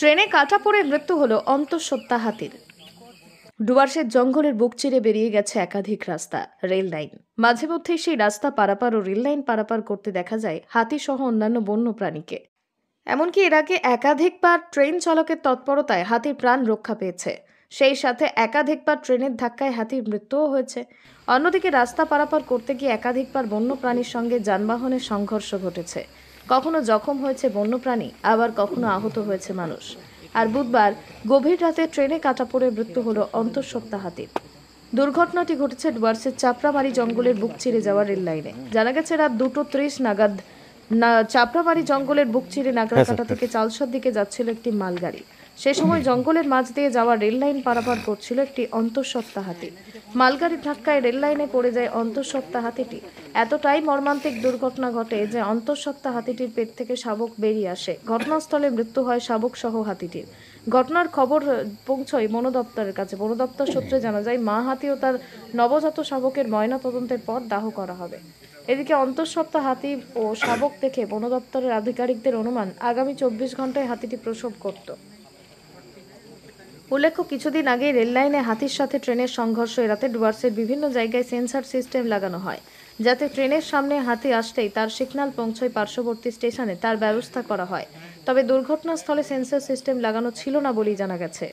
ট্রেনে কাটা পড়ে মৃত্যু হলো অন্তঃসত্ত্বা হাতির ডুয়ার্সের জঙ্গলের বুক চিরে বেরিয়ে গেছে একাধিক রাস্তা রেল লাইন মাঝে মধ্যেই সেই রাস্তা পারাপার ও রেল লাইন পারাপার করতে দেখা যায় হাতি সহ অন্যান্য বন্য প্রাণীকে এমনকি এর আগে একাধিকবার ট্রেন চালকের তৎপরতায় হাতির প্রাণ রক্ষা পেয়েছে সেই সাথে একাধিকবার ট্রেনের ধাক্কায় হাতির মৃত্যুও হয়েছে অন্যদিকে রাস্তা পারাপার করতে গিয়ে একাধিকবার বন্য প্রাণীর সঙ্গে যানবাহনের সংঘর্ষ ঘটেছে কখনো জখম হয়েছে বন্যপ্রাণী আবার কখনো আহত হয়েছে মানুষ আর বুধবার গভীর রাতে ট্রেনে কাটা পড়ে মৃত্যু হলো অন্তঃসত্ত্বা হাতির দুর্ঘটনাটি ঘটেছে ডুয়ার্সের চাপড়াবাড়ি জঙ্গলের বুক ছিঁড়ে যাওয়া রেল লাইনে জানা গেছে রাত দুটো ত্রিশ নাগাদ না চাপড়াবাড়ি জঙ্গলের বুক ছিঁড়ে নাগরাকাটা হ্যাঁ, থেকে চালসার দিকে যাচ্ছিল একটি মালগাড়ি সে সময় জঙ্গলের মাঝ দিয়ে যাওয়া রেললাইন পারাপার করছিল একটি অন্তঃসত্ত্বা হাতি মালগাড়ির ধাক্কায় রেললাইনে পড়ে যায় অন্তঃসত্ত্বা হাতিটি এতটাই মর্মান্তিক দুর্ঘটনা ঘটে যে অন্তঃসত্ত্বা হাতিটির পেট থেকে শাবক বেরিয়ে আসে ঘটনাস্থলে মৃত্যু হয় শাবক সহ হাতিটির ঘটনার খবর পৌঁছয় বনদপ্তরের কাছে বনদপ্তর সূত্রে জানা যায় মা হাতি ও তার নবজাত শাবকের ময়না তদন্তের পর দাহ করা হবে এদিকে অন্তঃসত্ত্বা হাতি ও শাবক দেখে বনদপ্তরের আধিকারিকদের অনুমান আগামী চব্বিশ ঘন্টায় হাতিটি প্রসব করত উল্লেখ্য কিছুদিন আগে রেললাইনে হাতির সাথে ট্রেনের সংঘর্ষ এড়াতে ডুয়ার্সের বিভিন্ন জায়গায় সেন্সার সিস্টেম লাগানো হয় যাতে ট্রেনের সামনে হাতি আসতেই তার সিগনাল পৌঁছয় পার্শ্ববর্তী স্টেশনে তার ব্যবস্থা করা হয় তবে দুর্ঘটনাস্থলে সেন্সার সিস্টেম লাগানো ছিল না বলেই জানা গেছে